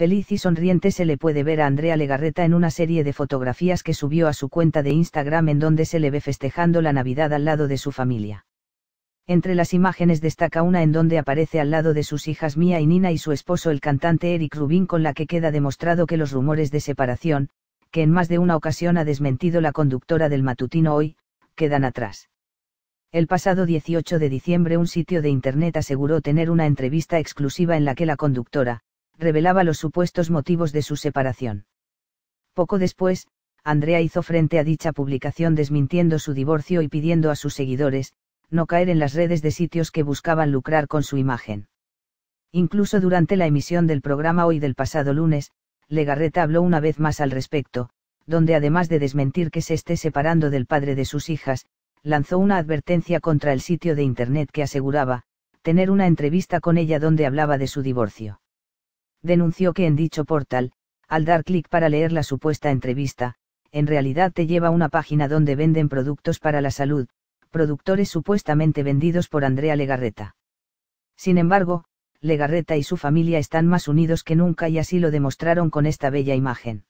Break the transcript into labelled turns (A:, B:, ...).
A: Feliz y sonriente se le puede ver a Andrea Legarreta en una serie de fotografías que subió a su cuenta de Instagram en donde se le ve festejando la Navidad al lado de su familia. Entre las imágenes destaca una en donde aparece al lado de sus hijas Mía y Nina y su esposo el cantante Eric Rubin con la que queda demostrado que los rumores de separación, que en más de una ocasión ha desmentido la conductora del matutino hoy, quedan atrás. El pasado 18 de diciembre un sitio de Internet aseguró tener una entrevista exclusiva en la que la conductora, revelaba los supuestos motivos de su separación. Poco después, Andrea hizo frente a dicha publicación desmintiendo su divorcio y pidiendo a sus seguidores, no caer en las redes de sitios que buscaban lucrar con su imagen. Incluso durante la emisión del programa hoy del pasado lunes, Legarreta habló una vez más al respecto, donde además de desmentir que se esté separando del padre de sus hijas, lanzó una advertencia contra el sitio de Internet que aseguraba, tener una entrevista con ella donde hablaba de su divorcio denunció que en dicho portal, al dar clic para leer la supuesta entrevista, en realidad te lleva a una página donde venden productos para la salud, productores supuestamente vendidos por Andrea Legarreta. Sin embargo, Legarreta y su familia están más unidos que nunca y así lo demostraron con esta bella imagen.